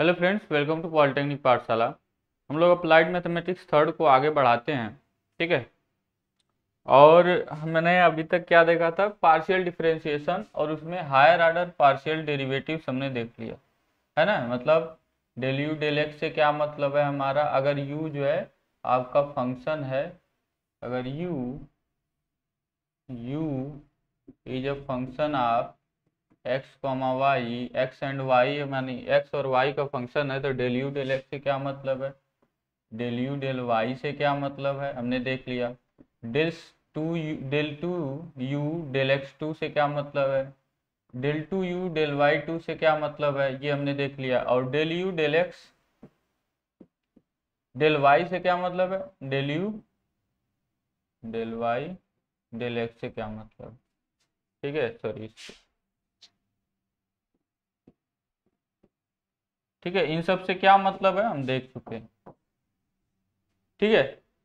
hello friends welcome to polytechnic पाठशाला हम लोग अप्लाइड मैथमेटिक्स थर्ड को आगे बढ़ाते हैं ठीक है और हमने अभी तक क्या देखा था पार्शियल डिफरेंशिएशन और उसमें हायर आर्डर पार्शियल डेरिवेटिव्स हमने देख लिया है ना मतलब डेल यू डेल एक्स से क्या मतलब है हमारा अगर यू जो है आपका फंक्शन है अगर u u is a function of x comma y x and y यानी एक्स और वाई का फंक्शन है तो डेल यू डेल एक्स से क्या मतलब है डेल यू डेल वाई से क्या मतलब है हमने देख लिया del two u del two u del x two से क्या मतलब है del two u del y two से क्या मतलब है ये हमने देख लिया और del u del x del y से क्या मतलब है del u del y del x से क्या मतलब ठीक है सॉरी ठीक है इन सब से क्या मतलब है हम देख चुके हैं ठीक है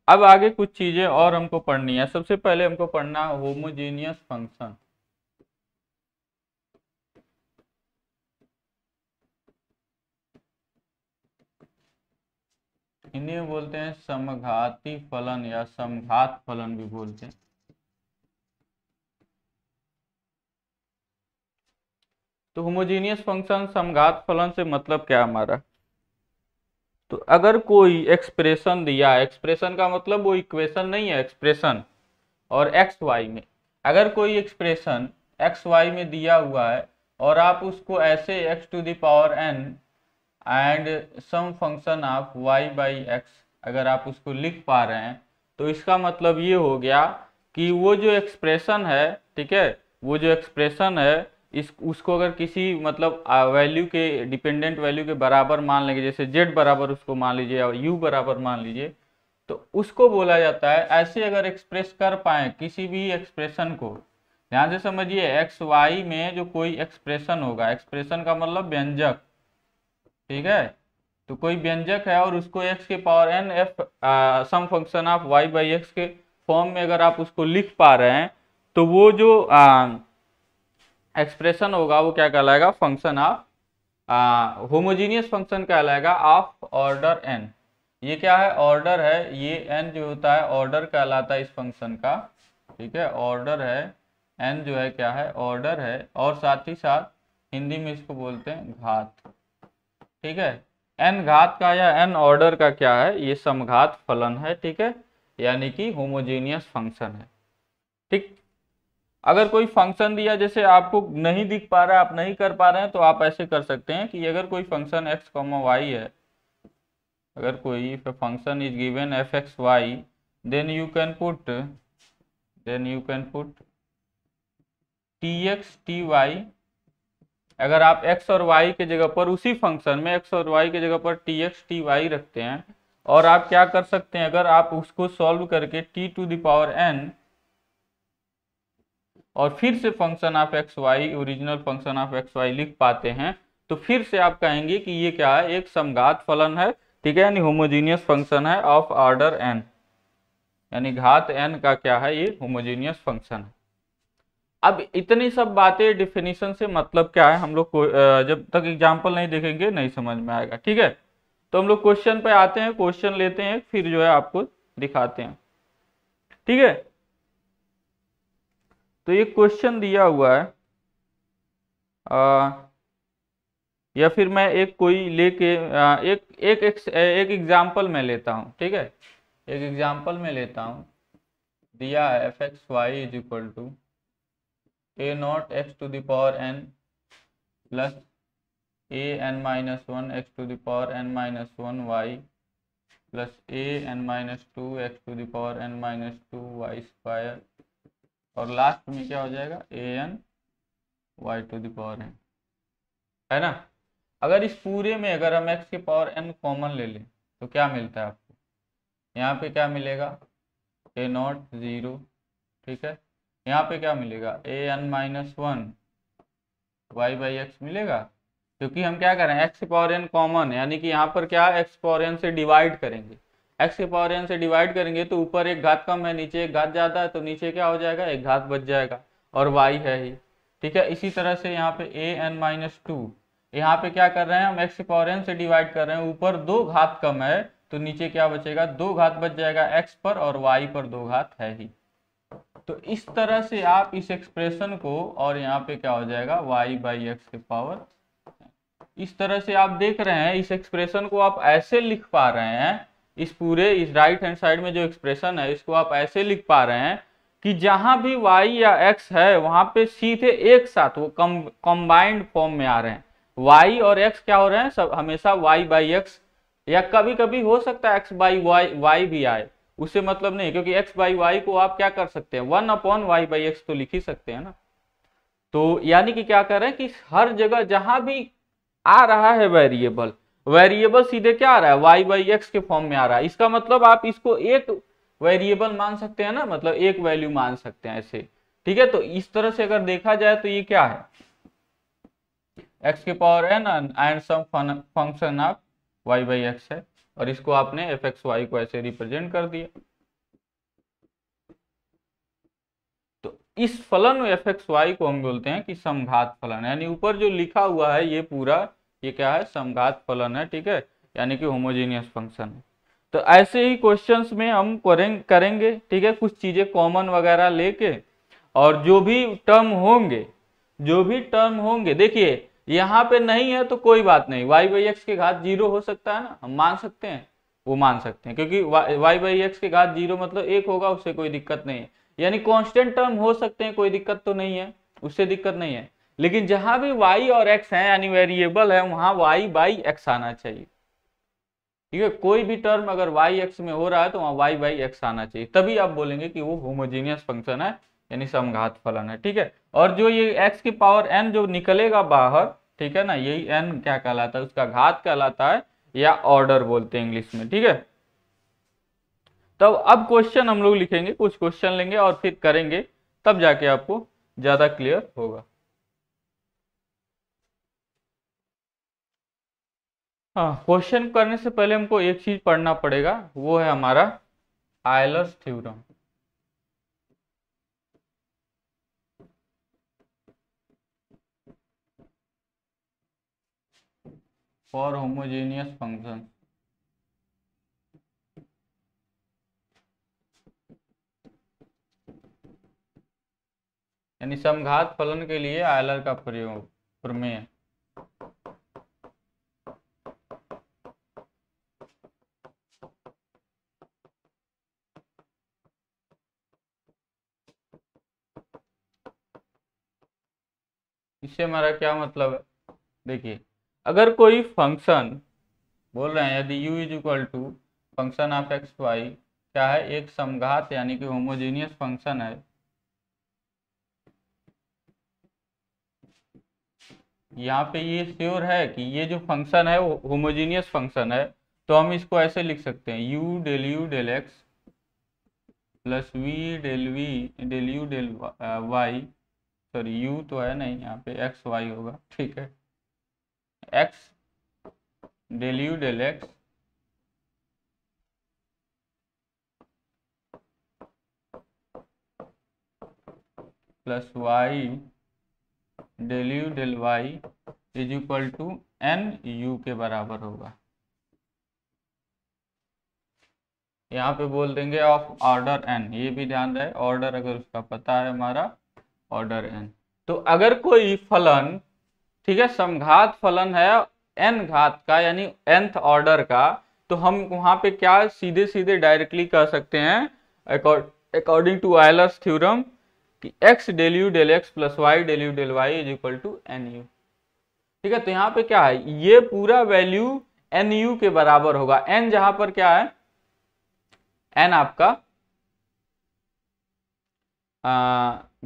अब आगे कुछ चीजें और हमको पढ़नी है सबसे पहले हमको पढ़ना है होमोजीनियस फंक्शन इन्हें बोलते हैं समघाती फलन या समघात फलन भी बोलते हैं तो होमोजीनियस फंक्शन समघात फलन से मतलब क्या हमारा तो अगर कोई एक्सप्रेशन दिया एक्सप्रेशन का मतलब वो इक्वेशन नहीं है एक्सप्रेशन और एक्स वाई में अगर कोई एक्सप्रेशन एक्स वाई में दिया हुआ है और आप उसको ऐसे x to the power n and some function of y by x अगर आप उसको लिख पा रहे हैं तो इसका मतलब ये हो गया कि वो जो एक्सप्रेशन है ठीक है वो जो एक्सप्रेशन है इस उसको अगर किसी मतलब वैल्यू के डिपेंडेंट वैल्यू के बराबर मान लेंगे जैसे जेड बराबर उसको मान लीजिए या यू बराबर मान लीजिए तो उसको बोला जाता है ऐसे अगर एक्सप्रेस कर पाए किसी भी एक्सप्रेशन को ध्यान से समझिए एक्स वाई में जो कोई एक्सप्रेशन होगा एक्सप्रेशन का मतलब व्यंजक ठीक है तो कोई व्यंजक है और उसको एक्स के power n f some function of y by x के फॉर्म में अगर आप उसको लिख पा रहे हैं तो वो जो आ, एक्सप्रेशन होगा वो क्या कहलाएगा फंक्शन ऑफ होमोजीनियस फंक्शन कहलाएगा ऑफ ऑर्डर एन ये क्या है ऑर्डर है ये एन जो होता है ऑर्डर कहलाता है इस फंक्शन का ठीक है ऑर्डर है एन जो है क्या है ऑर्डर है और साथ ही साथ हिंदी में इसको बोलते हैं घात ठीक है एन घात का या एन ऑर्डर का क्या है ये समघात फलन है ठीक है यानी कि होमोजीनियस फंक्शन है ठीक अगर कोई फंक्शन दिया जैसे आपको नहीं दिख पा रहा है आप नहीं कर पा रहे हैं तो आप ऐसे कर सकते हैं कि अगर कोई फंक्शन एक्स कॉमो वाई है अगर कोई function is given f x y then you can put then you can put t x t y अगर आप x और y के जगह पर उसी फंक्शन में x और y के जगह पर टी एक्स टी वाई रखते हैं और आप क्या कर सकते हैं अगर आप उसको सॉल्व करके t टू दावर n और फिर से function of x y original function of x y लिख पाते हैं तो फिर से आप कहेंगे कि ये क्या है एक समघात फलन है ठीक है यानी होमोजीनियस फंक्शन है ऑफ ऑर्डर एन यानी घात एन का क्या है ये होमोजीनियस फंक्शन है अब इतनी सब बातें डिफिनीशन से मतलब क्या है हम लोग को जब तक एग्जाम्पल नहीं देखेंगे नहीं समझ में आएगा ठीक है तो हम लोग क्वेश्चन पे आते हैं क्वेश्चन लेते हैं फिर जो है आपको दिखाते हैं ठीक है तो ये क्वेश्चन दिया हुआ है आ, या फिर मैं एक कोई लेके आ, एक एक एक एग्जाम्पल में लेता हूँ ठीक है एक एग्जाम्पल में लेता हूँ दिया है f x y is equal to a naught x to the power n plus a n minus one x to the power n minus one y plus a n minus two x to the power n minus two y square और last में क्या हो जाएगा a n y to the power n है ना अगर इस पूरे में अगर हम एक्स के पावर एन कॉमन ले लें तो क्या मिलता है आपको यहाँ पे क्या मिलेगा ए नॉट ज़ीरो ठीक है यहाँ पे क्या मिलेगा a n minus one y by x मिलेगा क्योंकि हम क्या करें एक्स पावर एन कॉमन यानी कि यहाँ पर क्या एक्स पावर एन से डिवाइड करेंगे एक्स के पावर एन से डिवाइड करेंगे तो ऊपर एक घात कम है नीचे एक घात ज़्यादा है तो नीचे क्या हो जाएगा एक घात बच जाएगा और वाई है ही ठीक है इसी तरह से यहाँ पे ए एन माइनस टू यहाँ पे क्या कर रहे हैं हम एक्स के पावर एन से डिवाइड कर रहे हैं ऊपर दो घात कम है तो नीचे क्या बचेगा दो घात बच जाएगा एक्स पर और वाई पर दो घात है ही तो इस तरह से आप इस एक्सप्रेशन को और यहाँ पे क्या हो जाएगा वाई बाई एक्स के पावर इस तरह से आप देख रहे हैं इस एक्सप्रेशन को आप ऐसे लिख पा रहे हैं इस पूरे इस राइट हैंड साइड में जो एक्सप्रेशन है इसको आप ऐसे लिख पा रहे हैं कि जहां भी वाई या एक्स है वहां पे सीधे एक साथ वो कम कंबाइंड फॉर्म में आ रहे हैं वाई और एक्स क्या हो रहे हैं सब हमेशा वाई बाई एक्स या कभी कभी हो सकता है एक्स बाई वाई वाई भी आए उससे मतलब नहीं क्योंकि एक्स बाई वाई को आप क्या कर सकते हैं one upon y by x तो लिख ही सकते हैं ना तो यानी कि क्या कर रहे हैं कि हर जगह जहां भी आ रहा है वेरिएबल वेरिएबल सीधे क्या आ रहा है वाई बाई एक्स के फॉर्म में आ रहा है इसका मतलब आप इसको एक वेरिएबल मान सकते हैं ना मतलब एक वैल्यू मान सकते हैं ऐसे ठीक है तो इस तरह से अगर देखा जाए तो ये क्या है एक्स के power n and some function of y by x है और इसको आपने एफ एक्स वाई को ऐसे रिप्रेजेंट कर दिया तो इस फलन एफ एक्स वाई को हम बोलते हैं कि समघात फलन यानी ऊपर जो लिखा हुआ है ये पूरा ये क्या है समघात फलन है ठीक है यानी कि होमोजीनियस फंक्शन है तो ऐसे ही क्वेश्चंस में हम करेंगे ठीक है कुछ चीज़ें कॉमन वगैरह लेके और जो भी टर्म होंगे जो भी टर्म होंगे देखिए यहाँ पे नहीं है तो कोई बात नहीं वाई बाई एक्स के घात जीरो हो सकता है ना हम मान सकते हैं वो मान सकते हैं क्योंकि वाई बाई एक्स के घात जीरो मतलब एक होगा उससे कोई दिक्कत नहीं है यानी कांस्टेंट टर्म हो सकते हैं कोई दिक्कत तो नहीं है उससे दिक्कत नहीं है लेकिन जहां भी वाई और एक्स है यानी वेरिएबल है वहां वाई बाई एक्स आना चाहिए ठीक है कोई भी टर्म अगर वाई एक्स में हो रहा है तो वहां वाई बाई एक्स आना चाहिए तभी आप बोलेंगे कि वो होमोजीनियस फंक्शन है यानी समघात फलन है ठीक है और जो ये एक्स की पावर एन जो निकलेगा बाहर ठीक है ना यही एन क्या कहलाता है उसका घात कहलाता है या ऑर्डर बोलते हैं इंग्लिश में ठीक है तब अब क्वेश्चन हम लोग लिखेंगे कुछ क्वेश्चन लेंगे और फिर करेंगे तब जाके आपको ज़्यादा क्लियर होगा हाँ क्वेश्चन करने से पहले हमको एक चीज पढ़ना पड़ेगा वो है हमारा Euler's theorem for homogeneous function यानी समघात फलन के लिए आयलर का प्रयोग प्रमेय हमारा क्या मतलब है देखिए अगर कोई फंक्शन बोल रहे हैं यदि u is equal to function of x y क्या है एक समघात यानी कि होमोजीनियस फंक्शन है यहाँ पे ये श्योर है कि ये जो फंक्शन है वो होमोजीनियस फंक्शन है तो हम इसको ऐसे लिख सकते हैं u del u del x plus v del v del u del y sorry u तो है नहीं यहाँ पे एक्स वाई होगा ठीक है x del u del x plus y del u del Y is equal to n u के बराबर होगा यहाँ पे बोल देंगे ऑफ ऑर्डर एन ये भी ध्यान रहे ऑर्डर अगर उसका पता है हमारा ऑर्डर एन तो अगर कोई फलन ठीक है समघात फलन है एन घात का यानी एंथ ऑर्डर का तो हम वहां पे क्या सीधे सीधे डायरेक्टली कह सकते हैं अकॉर्डिंग टू आयलस थ्योरम कि x del u del x plus y del u del Y is equal to n u ठीक है तो यहाँ पे क्या है ये पूरा वैल्यू एन यू के बराबर होगा एन जहां पर क्या है एन आपका आ,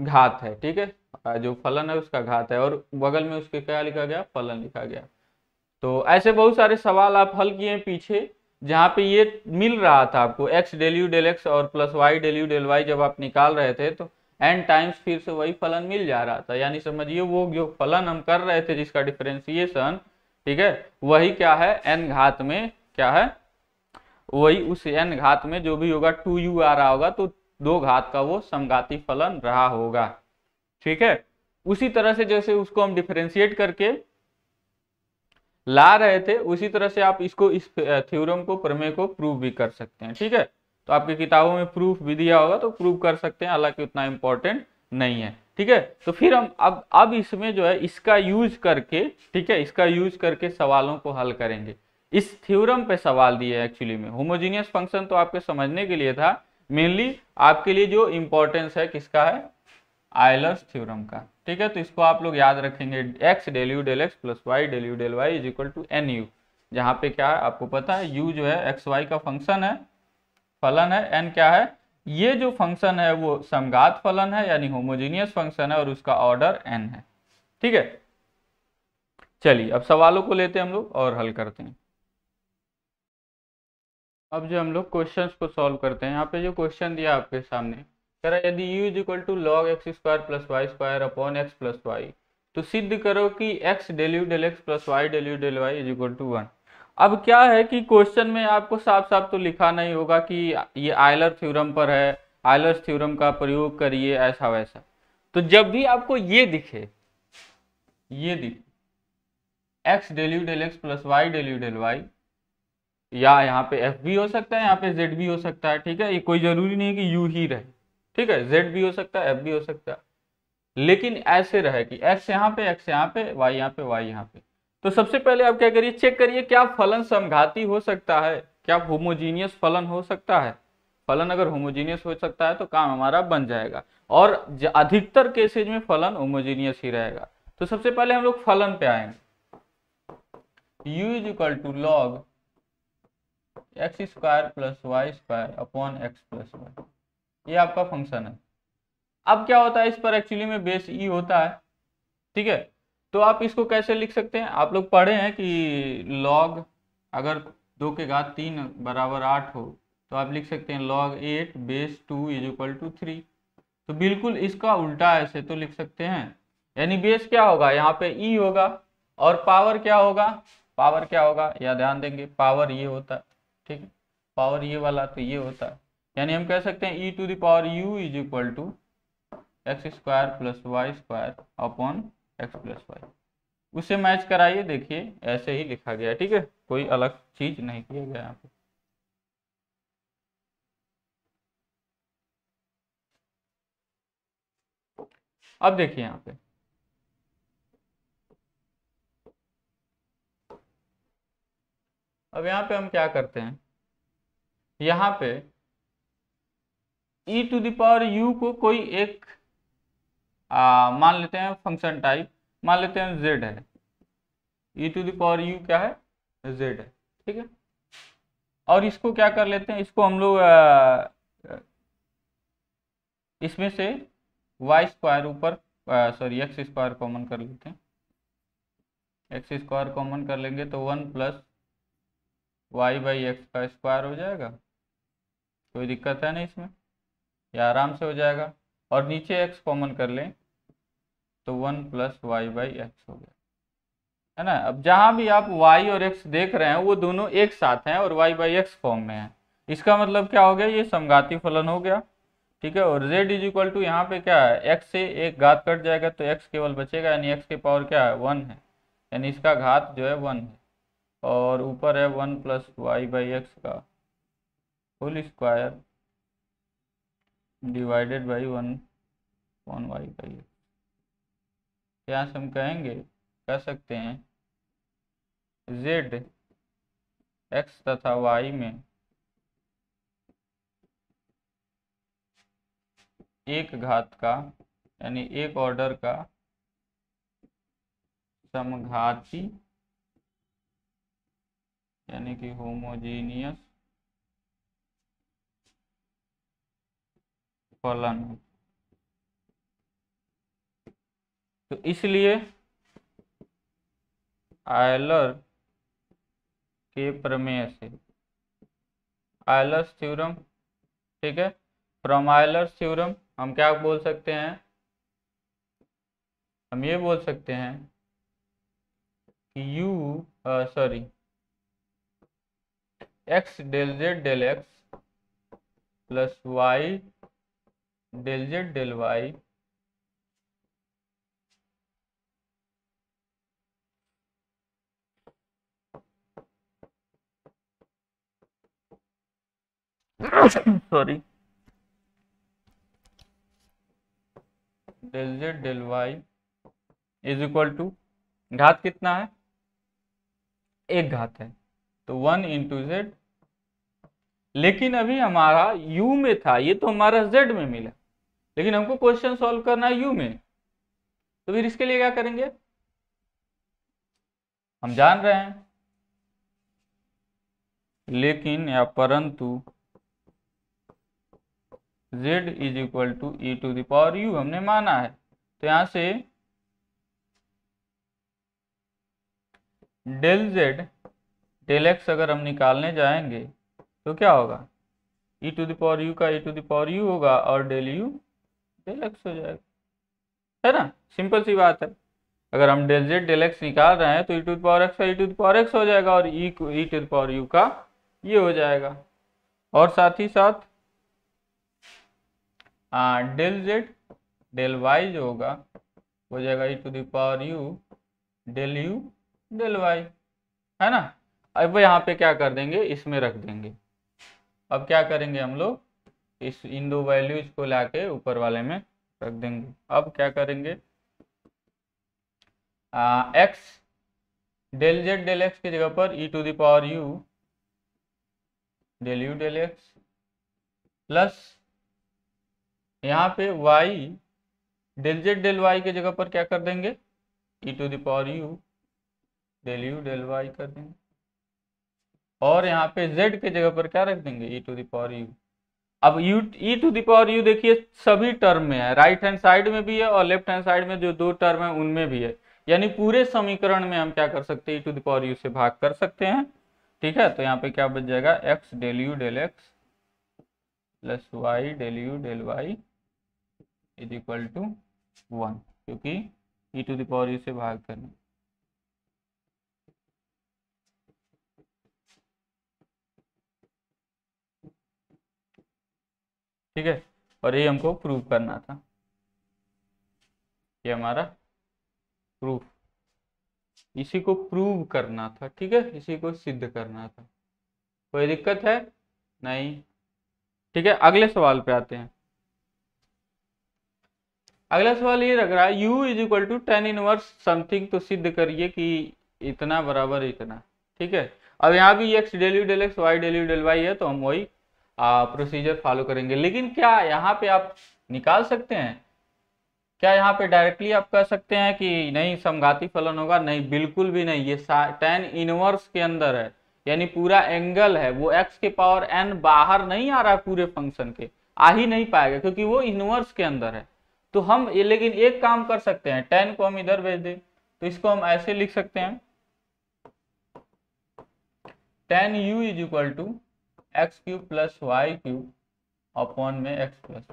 घात है ठीक है जो फलन है उसका घात है और बगल में उसके क्या लिखा गया फलन लिखा गया तो ऐसे बहुत सारे सवाल आप हल किए पीछे जहाँ पे ये मिल रहा था आपको x del u del x और plus y del u del y जब आप निकाल रहे थे तो एन टाइम्स फिर से वही फलन मिल जा रहा था यानी समझिए वो जो फलन हम कर रहे थे जिसका डिफ्रेंसिएशन ठीक है वही क्या है एन घात में क्या है वही उस एन घात में जो भी होगा टू यू आ रहा होगा तो दो घात का वो समघाती फलन रहा होगा ठीक है उसी तरह से जैसे उसको हम डिफ्रेंशिएट करके ला रहे थे उसी तरह से आप इसको इस थ्योरम को प्रमेय को प्रूव भी कर सकते हैं ठीक है तो आपके किताबों में प्रूफ भी दिया होगा तो प्रूव कर सकते हैं हालांकि उतना इम्पोर्टेंट नहीं है ठीक है तो फिर हम अब अब इसमें जो है इसका यूज करके ठीक है इसका यूज करके सवालों को हल करेंगे इस थ्योरम पे सवाल दिए एक्चुअली में होमोजीनियस फंक्शन तो आपके समझने के लिए था मेनली आपके लिए जो इम्पोर्टेंस है किसका है आयलर्स थ्योरम का ठीक है तो इसको आप लोग याद रखेंगे x del u del x plus y del u del Y is equal to n u जहाँ पे क्या है आपको पता है यू जो है एक्स वाई का फंक्शन है फलन है एन क्या है ये जो फंक्शन है वो समात फलन है यानी होमोजीनियस फंक्शन है और उसका ऑर्डर एन है ठीक है चलिए अब सवालों को लेते हैं हम लोग और हल करते हैं अब जो हम लोग क्वेश्चन को सॉल्व करते हैं यहाँ पे जो क्वेश्चन दिया आपके सामने कह रहा यदि u is equal to log x square plus y square upon x plus y तो सिद्ध करो कि x del u del x plus y del u del Y is equal to one अब क्या है कि क्वेश्चन में आपको साफ साफ तो लिखा नहीं होगा कि ये आयलर थ्योरम पर है आयलर थ्योरम का प्रयोग करिए ऐसा वैसा तो जब भी आपको ये दिखे ये दिखे x del u del x plus y del u del y या यहाँ पे एफ भी हो सकता है यहाँ पे जेड भी हो सकता है ठीक है ये कोई जरूरी नहीं है कि यू ही रहे ठीक है जेड भी हो सकता है एफ भी हो सकता है लेकिन ऐसे रहे कि एक्स यहाँ पे एक्स यहाँ पे वाई यहाँ पे वाई यहाँ पे तो सबसे पहले आप क्या करिए चेक करिए क्या फलन समघाती हो सकता है क्या होमोजीनियस फलन हो सकता है फलन अगर होमोजीनियस हो सकता है तो काम हमारा बन जाएगा और अधिकतर केसेज में फलन होमोजीनियस ही रहेगा तो सबसे पहले हम लोग फलन पे आएंगे u is equal to log x square plus y square upon x plus y ये आपका फंक्शन है अब क्या होता है इस पर एक्चुअली में बेस ई e होता है ठीक है तो आप इसको कैसे लिख सकते हैं आप लोग पढ़े हैं कि लॉग अगर दो के घात तीन बराबर आठ हो तो आप लिख सकते हैं log eight base two is equal to three तो बिल्कुल इसका उल्टा ऐसे तो लिख सकते हैं यानी बेस क्या होगा यहाँ पे ई e होगा और पावर क्या होगा पावर क्या होगा या ध्यान देंगे पावर ये होता है ठीक है पावर ये वाला तो ये होता है यानी हम कह सकते हैं e to the power u is equal to x square plus y square upon x plus y उसे मैच कराइए देखिए ऐसे ही लिखा गया ठीक है कोई अलग चीज नहीं किया गया यहाँ पे अब देखिए यहाँ पे अब यहाँ पे हम क्या करते हैं यहाँ पे e टू दावर u को कोई एक आ, मान लेते हैं फंक्शन टाइप मान लेते हैं z है e टू दावर u क्या है z है ठीक है और इसको क्या कर लेते हैं इसको हम लोग इसमें से वाई स्क्वायर ऊपर सॉरी एक्स स्क्वायर कॉमन कर लेते हैं एक्स स्क्वायर कॉमन कर लेंगे तो one plus y by x का स्क्वायर हो जाएगा कोई दिक्कत है नहीं इसमें यह आराम से हो जाएगा और नीचे एक्स कॉमन कर लें तो one plus y by x हो गया है ना अब जहाँ भी आप y और x देख रहे हैं वो दोनों एक साथ हैं और y बाई एक्स फॉर्म में है इसका मतलब क्या हो गया ये समगाती फलन हो गया ठीक है और z इज इक्वल टू यहाँ पे क्या है x से एक घात कट जाएगा तो x केवल बचेगा यानी x के पावर क्या है वन है यानी इसका घात जो है वन है और ऊपर है one plus y by x का whole square divided by one one y by x तो यहाँ से हम कहेंगे कह सकते हैं जेड एक्स तथा वाई में एक घात का यानी एक ऑर्डर का समघाती यानी कि होमोजेनियस फलन तो इसलिए आयलर के प्रमेय से आयलर्स थ्योरम ठीक है फ्रॉम आयलर्स थ्योरम हम क्या बोल सकते हैं हम ये बोल सकते हैं कि u sorry uh, x del Z del x plus y del Z del y sorry del Z del Y is equal to घात कितना है एक घात है तो वन इंटू जेड लेकिन अभी हमारा u में था ये तो हमारा z में मिला लेकिन हमको क्वेश्चन सॉल्व करना है u में तो फिर इसके लिए क्या करेंगे हम जान रहे हैं लेकिन या परंतु z is equal to e to the power u हमने माना है तो यहां से डेल z डेल एक्स अगर हम निकालने जाएंगे तो क्या होगा e to the power u का e to the power u होगा और डेल u डेल x हो जाएगा है ना सिंपल सी बात है अगर हम डेल z डेल x निकाल रहे हैं तो e to the power x का e to the power x हो जाएगा और e e to the power u का ये हो जाएगा और साथ ही साथ आ, डेल z डेल y जो होगा हो जाएगा e to the power u del u del y है ना अब यहाँ पे क्या कर देंगे इसमें रख देंगे अब क्या करेंगे हम लोग इस इन दो वैल्यूज को लाके ऊपर वाले में रख देंगे अब क्या करेंगे आ, x del Z del x की जगह पर e to the power u del u del x plus यहाँ पे y del Z del y की जगह पर क्या कर देंगे e to the power u del u del y कर देंगे और यहाँ पे z के जगह पर क्या रख देंगे e टू दावर u अब u e to the power u देखिए सभी टर्म में है राइट हैंड साइड में भी है और लेफ्ट हैंड साइड में जो दो टर्म है उनमें भी है यानी पूरे समीकरण में हम क्या कर सकते हैं e टू दावर यू से भाग कर सकते हैं ठीक है तो यहाँ पे क्या बच जाएगा x del u del x plus y del u del Y is equal to one क्योंकि e टू दावर यू से भाग करना ठीक है और ये हमको प्रूव करना था ये हमारा प्रूफ इसी को प्रूव करना था ठीक है इसी को सिद्ध करना था कोई दिक्कत है नहीं ठीक है अगले सवाल पे आते हैं अगला सवाल ये रख रहा है u is equal to tan inverse something तो सिद्ध करिए कि इतना बराबर इतना ठीक है अब यहाँ भी x del u del x y del u del y है तो हम वही प्रोसीजर फॉलो करेंगे लेकिन क्या यहाँ पे आप निकाल सकते हैं क्या यहाँ पे डायरेक्टली आप कह सकते हैं कि नहीं समघाती फलन होगा नहीं बिल्कुल भी नहीं ये टेन इनवर्स के अंदर है यानी पूरा एंगल है वो एक्स के पावर एन बाहर नहीं आ रहा पूरे फंक्शन के आ ही नहीं पाएगा क्योंकि वो इनवर्स के अंदर है तो हम लेकिन एक काम कर सकते हैं टेन को हम इधर भेज दें तो इसको हम ऐसे लिख सकते हैं tan u is equal to x cube plus y cube upon में एक्स प्लस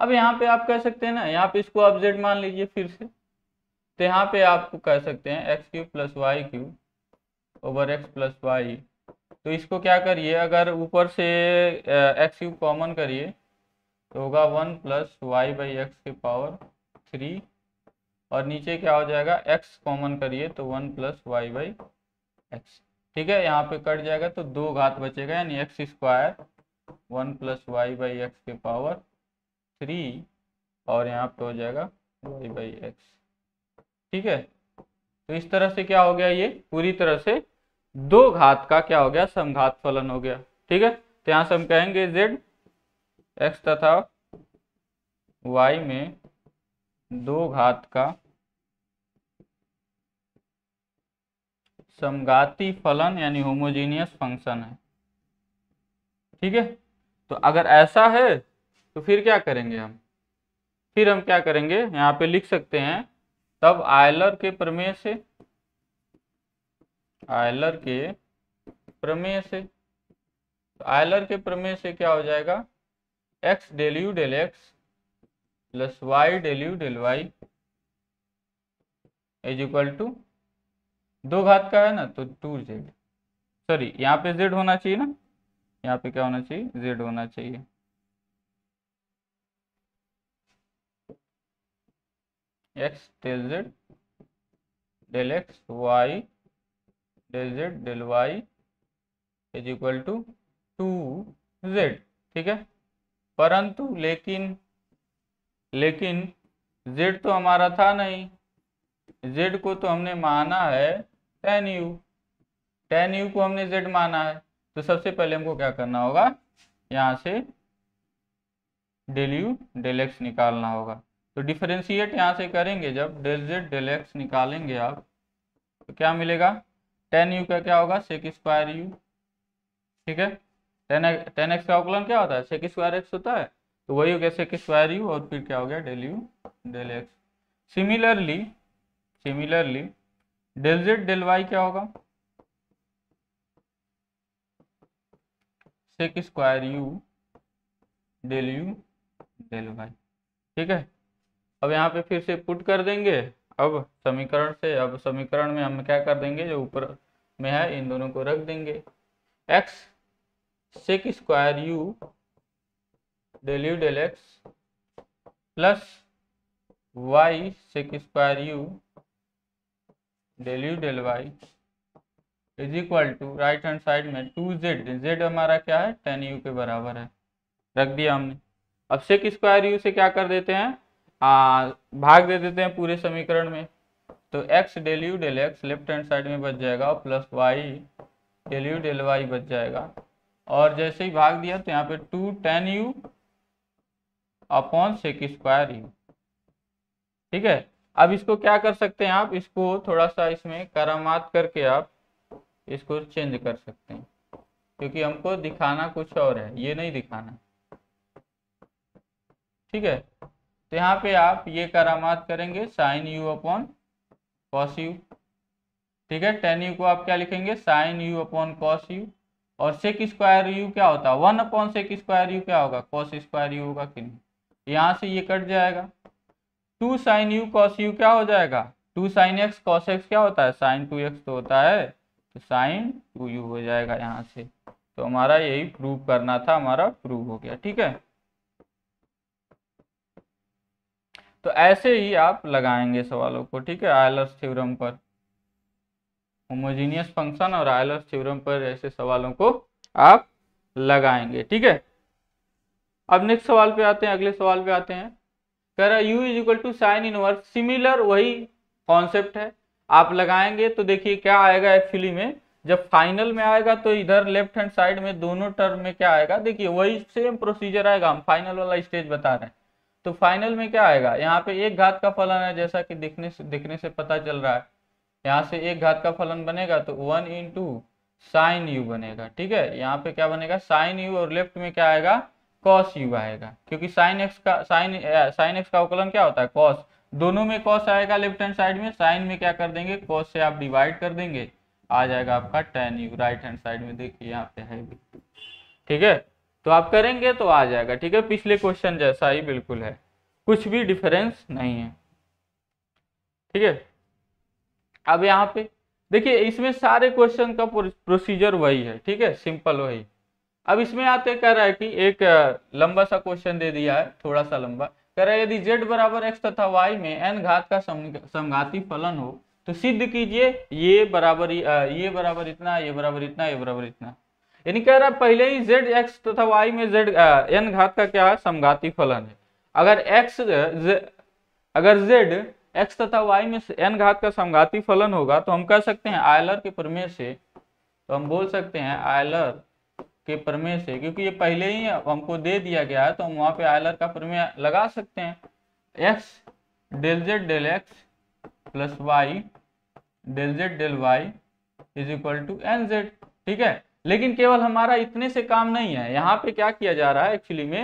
अब यहाँ पे आप कह सकते हैं ना यहाँ पे इसको आप जेड मान लीजिए फिर से तो यहाँ पे आपको कह सकते हैं x cube plus y cube over x plus y तो इसको क्या करिए अगर ऊपर से एक्स क्यूब कॉमन करिए तो होगा one plus y by x के पावर थ्री और नीचे क्या हो जाएगा एक्स कॉमन करिए तो one plus y by x ठीक है यहाँ पे कट जाएगा तो दो घात बचेगा यानी x square one plus y by x के पावर थ्री और यहाँ पे हो जाएगा वाई बाई एक्स ठीक है तो इस तरह से क्या हो गया ये पूरी तरह से दो घात का क्या हो गया समघात फलन हो गया ठीक है तो यहाँ से हम कहेंगे जेड एक्स तथा वाई में दो घात का समगाती फलन यानी होमोजीनियस फंक्शन है ठीक है तो अगर ऐसा है तो फिर क्या करेंगे हम फिर हम क्या करेंगे यहाँ पे लिख सकते हैं तब आयलर के प्रमेय से आयलर के प्रमेय से तो आयलर के प्रमेय से क्या हो जाएगा x del u del x plus y del u del Y is equal to दो घात का है ना तो टू जेड सॉरी यहाँ पे जेड होना चाहिए ना यहाँ पे क्या होना चाहिए जेड होना चाहिए X del Z del x Y del Z del Y is equal to two Z ठीक है परंतु लेकिन लेकिन जेड तो हमारा था नहीं जेड को तो हमने माना है टेन यू टेन यू को हमने जेड माना है तो सबसे पहले हमको क्या करना होगा यहाँ से डेल यू डेल एक्स निकालना होगा तो डिफरेंशिएट यहाँ से करेंगे जब डेल जेड डेल एक्स निकालेंगे आप तो क्या मिलेगा टेन यू का क्या होगा सेक स्क्वायर यू ठीक है टेन टेन एक्स का अवकलन क्या होता है सेक स्क्वायर एक्स होता है तो वही हो गया सेक स्क्वायर यू और फिर क्या हो गया del u del x similarly similarly del Z del y क्या होगा sec square u del u del y ठीक है अब यहाँ पे फिर से पुट कर देंगे अब समीकरण से अब समीकरण में हम क्या कर देंगे जो ऊपर में है इन दोनों को रख देंगे x sec square u del u del x plus y sec square u del u del Y is equal to right hand side में टू जेड जेड हमारा क्या है टेन यू के बराबर है रख दिया हमने अब सेक स्क्वायर यू से क्या कर देते हैं आ, भाग दे देते हैं पूरे समीकरण में तो x del u del x left hand side में बच जाएगा और plus y del u del y बच जाएगा और जैसे ही भाग दिया तो यहाँ पे two tan u upon sec square u ठीक है अब इसको क्या कर सकते हैं आप इसको थोड़ा सा इसमें करामात करके आप इसको चेंज कर सकते हैं क्योंकि हमको दिखाना कुछ और है ये नहीं दिखाना ठीक है तो यहाँ पे आप ये करामात करेंगे sine u upon cos u ठीक है टेन यू को आप क्या लिखेंगे sine u upon cos u और सेक स्क्वायर यू क्या होता है one upon sec square u क्या होगा कॉस स्क्वायर यू होगा कि नहीं यहाँ से ये कट जाएगा two sine u cos u क्या हो जाएगा two sine x cos x क्या होता है साइन टू एक्स तो होता है तो साइन टू यू हो जाएगा यहाँ से तो हमारा यही प्रूव करना था हमारा प्रूव हो गया ठीक है तो ऐसे ही आप लगाएंगे सवालों को ठीक है आयलर्स थ्योरम पर होमोजीनियस फंक्शन और आयलर्स थ्योरम पर ऐसे सवालों को आप लगाएंगे ठीक है अब नेक्स्ट सवाल पे आते हैं अगले सवाल पे आते हैं कह रहा u is equal to sine inverse similar वही कॉन्सेप्ट है आप लगाएंगे तो देखिए क्या आएगा एक्चुअली में जब फाइनल में आएगा तो इधर लेफ्ट हैंड साइड में दोनों टर्म में क्या आएगा देखिए वही सेम प्रोसीजर आएगा हम फाइनल वाला स्टेज बता रहे हैं तो फाइनल में क्या आएगा यहाँ पे एक घात का फलन है जैसा कि दिखने से दिखने से पता चल रहा है यहाँ से एक घात का फलन बनेगा तो one in two sine u बनेगा ठीक है यहाँ पे क्या बनेगा साइन यू और लेफ्ट में क्या आएगा कॉस यू आएगा क्योंकि साइन एक्स का साइन साइन एक्स का अवकलन क्या होता है कॉस दोनों में कॉस आएगा लेफ्ट हैंड साइड में साइन में क्या कर देंगे कॉस से आप डिवाइड कर देंगे आ जाएगा आपका tan u right hand side में देखिए यहाँ पे है ठीक है तो आप करेंगे तो आ जाएगा ठीक है पिछले क्वेश्चन जैसा ही बिल्कुल है कुछ भी डिफरेंस नहीं है ठीक है अब यहाँ पे देखिए इसमें सारे क्वेश्चन का प्रोसीजर वही है ठीक है सिंपल वही अब इसमें आते कह रहा है कि एक लंबा सा क्वेश्चन दे दिया है थोड़ा सा लंबा कह रहा है यदि z बराबर एक्स तथा वाई में एन घात का समघाती फलन हो तो सिद्ध कीजिए ये बराबर ये बराबर इतना ये बराबर इतना ये बराबर इतना यानी कह रहा है पहले ही जेड एक्स तथा वाई में जेड एन घात का क्या है समघाती फलन है अगर एक्स अगर जेड एक्स तथा वाई में एन घात का समघाती फलन होगा तो हम कह सकते हैं आयलर के प्रमेय से तो हम बोल सकते हैं आयलर के प्रमेय से क्योंकि ये पहले ही हमको दे दिया गया है तो हम वहां पे आयलर का प्रमेय लगा सकते हैं x del Z del x plus y del Z del Y is equal to n z ठीक है लेकिन केवल हमारा इतने से काम नहीं है यहाँ पे क्या किया जा रहा है एक्चुअली में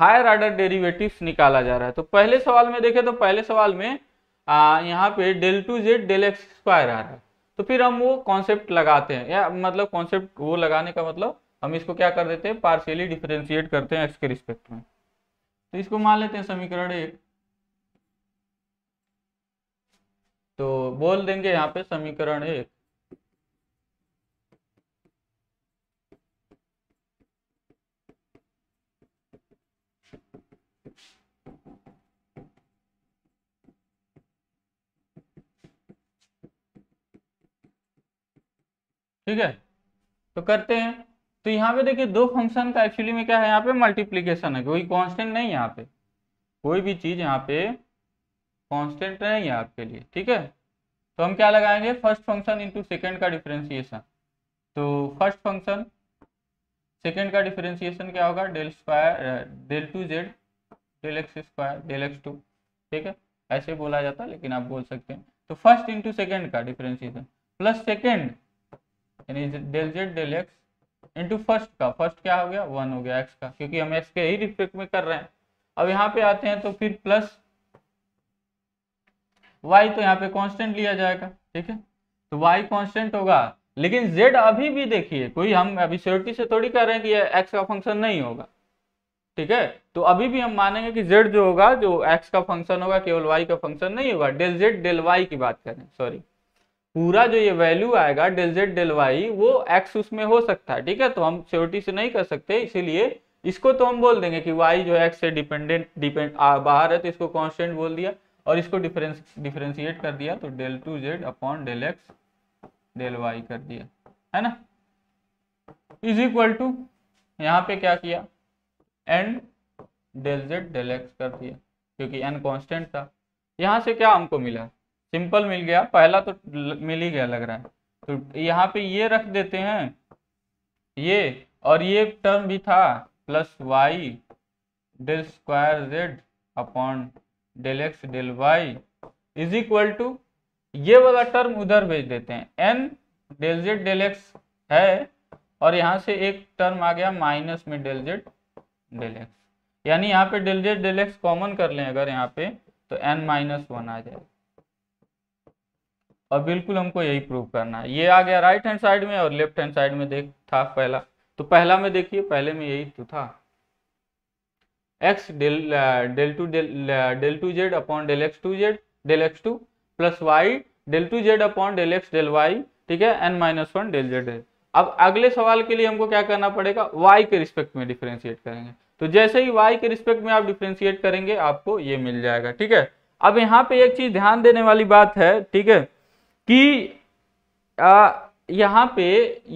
हायर ऑर्डर डेरिवेटिव निकाला जा रहा है तो पहले सवाल में देखे तो पहले सवाल में आ, यहाँ पे del two z del x square आ रहा है तो फिर हम वो कॉन्सेप्ट लगाते हैं या मतलब कॉन्सेप्ट वो लगाने का मतलब हम इसको क्या कर देते हैं पार्शियली डिफ्रेंशिएट करते हैं एक्स के रिस्पेक्ट में तो इसको मान लेते हैं समीकरण एक तो बोल देंगे यहाँ पे समीकरण एक ठीक है तो करते हैं तो यहाँ पे देखिए दो फंक्शन का एक्चुअली में क्या है यहाँ पे मल्टीप्लीकेशन है कोई कॉन्स्टेंट नहीं है यहाँ पे कोई भी चीज़ यहाँ पे कॉन्स्टेंट नहीं है आपके लिए ठीक है तो हम क्या लगाएंगे फर्स्ट फंक्शन इंटू सेकेंड का डिफ्रेंसिएशन तो फर्स्ट फंक्शन सेकेंड का डिफ्रेंसिएशन क्या होगा del square del two z del x square del x two ठीक है ऐसे बोला जाता है लेकिन आप बोल सकते हैं तो फर्स्ट इंटू सेकेंड का डिफरेंशिएशन प्लस सेकेंड यानी del Z del x into first का फर्स्ट क्या हो गया वन हो गया एक्स का क्योंकि हम एक्स के ही रिस्पेक्ट में कर रहे हैं अब यहाँ पे आते हैं तो फिर प्लस वाई तो यहाँ पे कॉन्स्टेंट लिया जाएगा ठीक है तो वाई कॉन्स्टेंट होगा लेकिन जेड अभी भी देखिए कोई हम अभी श्योरिटी से थोड़ी कह रहे हैं कि ये एक्स का फंक्शन नहीं होगा ठीक है तो अभी भी हम मानेंगे कि जेड जो होगा जो एक्स का फंक्शन होगा केवल वाई का फंक्शन नहीं होगा डेल जेड डेल वाई की बात करें सॉरी पूरा जो ये वैल्यू आएगा डेल जेड डेल वाई वो एक्स उसमें हो सकता है ठीक है तो हम सियोरिटी से नहीं कर सकते इसीलिए इसको तो हम बोल देंगे कि वाई जो एक्स से डिपेंडेंट डिपेंड बाहर है तो इसको कॉन्स्टेंट बोल दिया और इसको डिफरेंस डिफरेंशिएट कर दिया तो del two z upon del x del y कर दिया है ना इज इक्वल टू यहाँ पे क्या किया and del Z del x कर दिया क्योंकि एन कॉन्स्टेंट था यहाँ से क्या हमको मिला सिंपल मिल गया पहला तो मिल ही गया लग रहा है तो यहाँ पे ये रख देते हैं ये और ये टर्म भी था plus y del square z upon del x del Y is equal to ये वाला टर्म उधर भेज देते हैं n del Z del x है और यहाँ से एक टर्म आ गया माइनस में डेल जेड डेल एक्स यानी यहाँ पे del Z del x common कर लें अगर यहाँ पे तो एन माइनस वन आ जाएगा और बिल्कुल हमको यही प्रूव करना है ये आ गया राइट हैंड साइड में और लेफ्ट हैंड साइड में देख था पहला तो पहला में देखिए पहले में यही तो था x del del two del del two z upon del x two z del x two plus y del two z upon del x del y ठीक है n minus one del z अब अगले सवाल के लिए हमको क्या करना पड़ेगा वाई के रिस्पेक्ट में डिफ्रेंशिएट करेंगे तो जैसे ही वाई के रिस्पेक्ट में आप डिफ्रेंशिएट करेंगे आपको ये मिल जाएगा ठीक है अब यहाँ पे एक चीज ध्यान देने वाली बात है ठीक है कि आ, यहाँ पे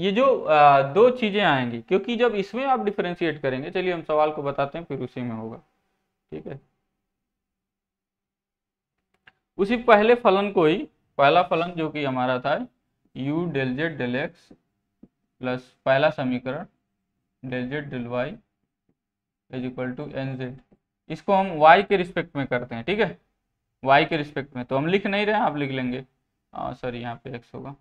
ये जो आ, दो चीज़ें आएंगी क्योंकि जब इसमें आप डिफ्रेंशिएट करेंगे चलिए हम सवाल को बताते हैं फिर उसी में होगा ठीक है उसी पहले फलन को ही पहला फलन जो कि हमारा था u del Z del x plus पहला समीकरण del Z del Y is equal to n z इसको हम y के रिस्पेक्ट में करते हैं ठीक है y के रिस्पेक्ट में तो हम लिख नहीं रहे हैं आप लिख लेंगे हाँ, सॉरी यहाँ पे एक्स होगा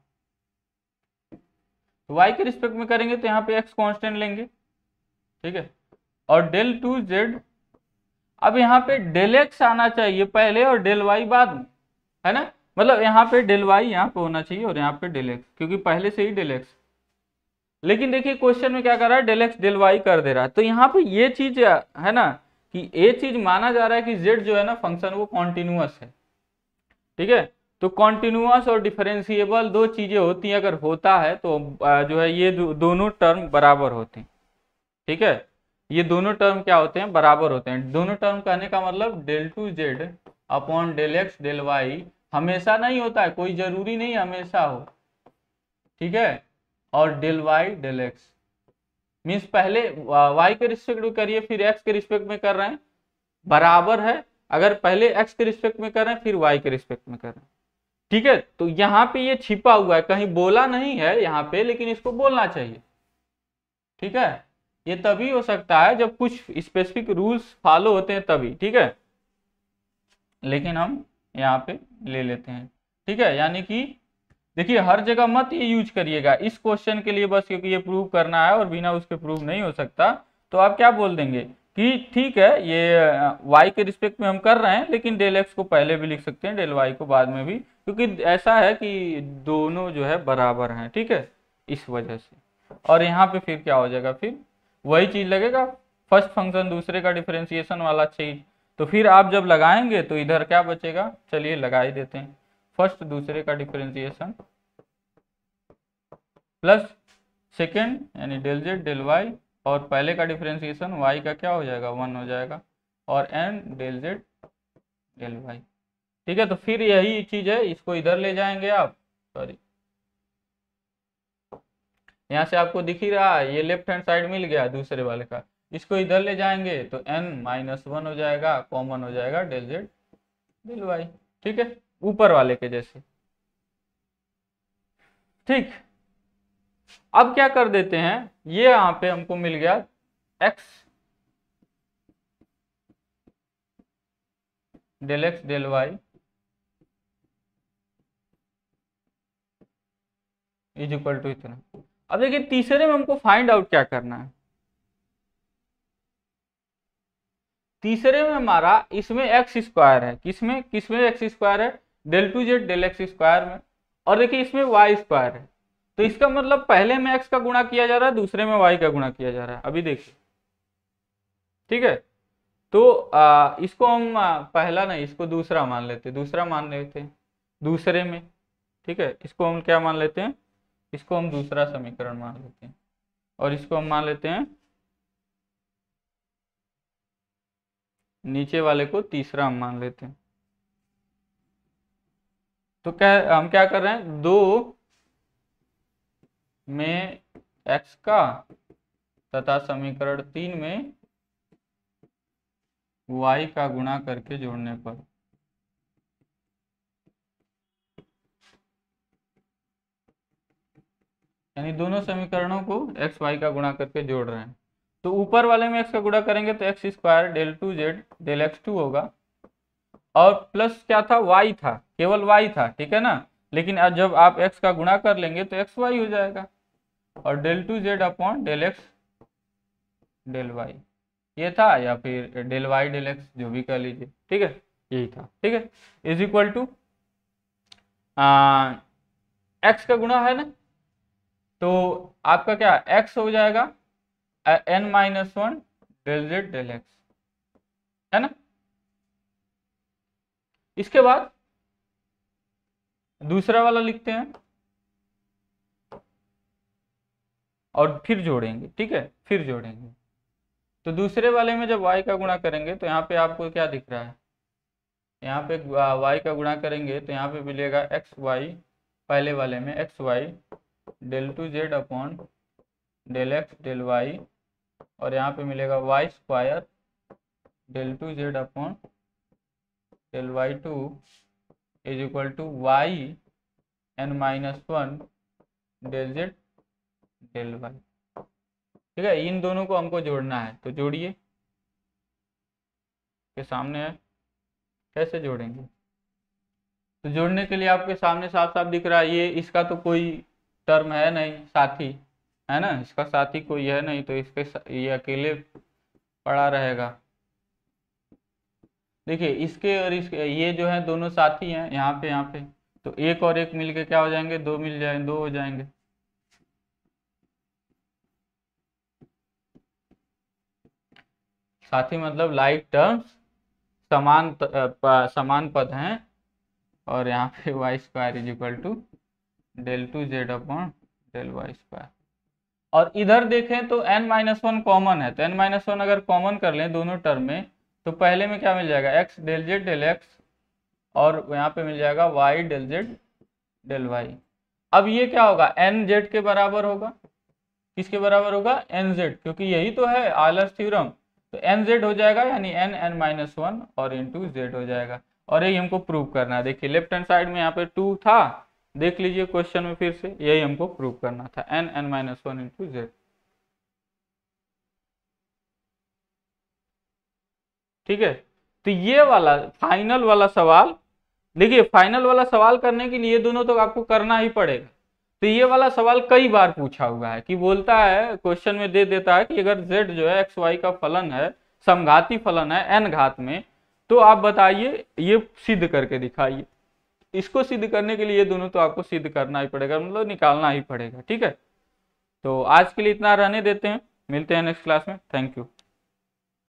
तो वाई के रिस्पेक्ट में करेंगे तो यहाँ पे एक्स कॉन्स्टेंट लेंगे ठीक है और डेल टू जेड अब यहाँ पे डेल एक्स आना चाहिए पहले और डेल वाई बाद में है ना मतलब यहाँ पे डेल वाई यहाँ पे होना चाहिए और यहाँ पे डेल एक्स क्योंकि पहले से ही डेल एक्स लेकिन देखिए क्वेश्चन में क्या कर रहा है डेल एक्स डेल वाई कर दे रहा है तो यहाँ पे ये चीज है ना कि ये चीज माना जा रहा है कि जेड जो है ना फंक्शन वो कॉन्टिन्यूस है ठीक है तो कॉन्टिन्यूस और डिफरेंशिएबल दो चीज़ें होती हैं अगर होता है तो जो है ये दोनों टर्म बराबर होते हैं ठीक है ये दोनों टर्म क्या होते हैं बराबर होते हैं दोनों टर्म कहने का मतलब del two z upon del x del y हमेशा नहीं होता है कोई ज़रूरी नहीं हमेशा हो ठीक है और del y del x means पहले वाई के रिस्पेक्ट करिए फिर एक्स के रिस्पेक्ट में कर रहे हैं बराबर है अगर पहले एक्स के रिस्पेक्ट में कर रहे हैं फिर वाई के रिस्पेक्ट में कर रहे हैं ठीक है तो यहां पे ये छिपा हुआ है कहीं बोला नहीं है यहाँ पे लेकिन इसको बोलना चाहिए ठीक है ये तभी हो सकता है जब कुछ स्पेसिफिक रूल्स फॉलो होते हैं तभी ठीक है लेकिन हम यहाँ पे ले लेते हैं ठीक है यानी कि देखिए हर जगह मत ये यूज करिएगा इस क्वेश्चन के लिए बस क्योंकि ये प्रूव करना है और बिना उसके प्रूव नहीं हो सकता तो आप क्या बोल देंगे कि ठीक है ये y के रिस्पेक्ट में हम कर रहे हैं लेकिन डेल एक्स को पहले भी लिख सकते हैं डेल y को बाद में भी क्योंकि ऐसा है कि दोनों जो है बराबर हैं ठीक है इस वजह से और यहाँ पे फिर क्या हो जाएगा फिर वही चीज़ लगेगा फर्स्ट फंक्शन दूसरे का डिफ्रेंसिएशन वाला चीज़ तो फिर आप जब लगाएंगे तो इधर क्या बचेगा चलिए लगा ही देते हैं फर्स्ट दूसरे का डिफ्रेंसिएशन प्लस सेकेंड यानी डेल जेड डेल वाई और पहले का डिफ्रेंसिएशन वाई का क्या हो जाएगा वन हो जाएगा और n del Z del y ठीक है तो फिर यही चीज़ है इसको इधर ले जाएंगे आप सॉरी यहाँ से आपको दिख ही रहा ये लेफ्ट हैंड साइड मिल गया दूसरे वाले का इसको इधर ले जाएंगे तो एन माइनस वन हो जाएगा कॉमन हो जाएगा डेल जेड डेल वाई ठीक है ऊपर वाले के जैसे ठीक अब क्या कर देते हैं ये यहां पे हमको मिल गया x del x del Y is equal to इतना अब देखिए तीसरे में हमको फाइंड आउट क्या करना है तीसरे में हमारा इसमें एक्स स्क्वायर है किसमें किसमें एक्स स्क्वायर है del two z del x square में और देखिए इसमें वाई स्क्वायर है तो इसका मतलब पहले में एक्स का गुणा किया जा रहा है दूसरे में वाई का गुणा किया जा रहा है अभी देखिए ठीक है तो आ, इसको हम पहला नहीं इसको दूसरा मान लेते दूसरा मान लेते हैं दूसरे में ठीक है इसको हम क्या मान लेते हैं इसको हम दूसरा समीकरण मान लेते हैं और इसको हम मान लेते हैं नीचे वाले को तीसरा हम मान लेते हैं तो क्या हम क्या कर रहे हैं दो में x का तथा समीकरण तीन में y का गुणा करके जोड़ने पर यानी दोनों समीकरणों को एक्स वाई का गुणा करके जोड़ रहे हैं तो ऊपर वाले में एक्स का गुणा करेंगे तो x square del two z del x two होगा और प्लस क्या था वाई था केवल वाई था ठीक है ना लेकिन जब आप एक्स का गुणा कर लेंगे तो एक्स वाई हो जाएगा और del two z upon del x del y ये था या फिर डेल वाई डेल एक्स जो भी कह लीजिए ठीक है यही था ठीक है इज इक्वल टू एक्स का गुणा है ना तो आपका क्या एक्स हो जाएगा n minus one del Z del x है ना इसके बाद दूसरा वाला लिखते हैं और फिर जोड़ेंगे ठीक है फिर जोड़ेंगे तो दूसरे वाले में जब वाई का गुणा करेंगे तो यहाँ पे आपको क्या दिख रहा है यहाँ पे वाई का गुणा करेंगे तो यहाँ पे मिलेगा एक्स वाई पहले वाले में x Y del two z upon del x del y और यहाँ पे मिलेगा y square del two z upon del y two is equal to y n minus one del Z del y ठीक है इन दोनों को हमको जोड़ना है तो जोड़िए के सामने है कैसे जोड़ेंगे तो जोड़ने के लिए आपके सामने साफ साफ दिख रहा है ये इसका तो कोई टर्म है नहीं साथी है ना इसका साथी कोई है नहीं तो इसके ये अकेले पड़ा रहेगा देखिए इसके और इसके ये जो है दोनों साथी हैं यहाँ पे यहाँ पे तो एक और एक मिलके क्या हो जाएंगे दो मिल जाएंगे दो हो जाएंगे साथ ही मतलब लाइक टर्म्स समान समान पद हैं और यहाँ पे y square is equal to del two z upon del y square और इधर देखें तो एन माइनस वन कॉमन है तो एन माइनस वन अगर कॉमन कर लें दोनों टर्म में तो पहले में क्या मिल जाएगा x del Z del x और यहाँ पे मिल जाएगा y del Z del y अब ये क्या होगा एन जेड के बराबर होगा किसके बराबर होगा एन जेड क्योंकि यही तो है आलर्स थ्योरम तो एन जेड हो जाएगा यानी एन एन माइनस वन और इंटू जेड हो जाएगा और यही हमको प्रूव करना है देखिए लेफ्ट हैंड साइड में यहाँ पे टू था देख लीजिए क्वेश्चन में फिर से यही हमको प्रूव करना था n n minus one into z ठीक है तो ये वाला फाइनल वाला सवाल देखिए फाइनल वाला सवाल करने के लिए दोनों तो आपको करना ही पड़ेगा तो ये वाला सवाल कई बार पूछा हुआ है कि बोलता है क्वेश्चन में दे देता है कि अगर z जो है एक्स वाई का फलन है समघाती फलन है एन घात में तो आप बताइए ये सिद्ध करके दिखाइए इसको सिद्ध करने के लिए ये दोनों तो आपको सिद्ध करना ही पड़ेगा मतलब निकालना ही पड़ेगा ठीक है तो आज के लिए इतना रहने देते हैं मिलते हैं नेक्स्ट क्लास में थैंक यू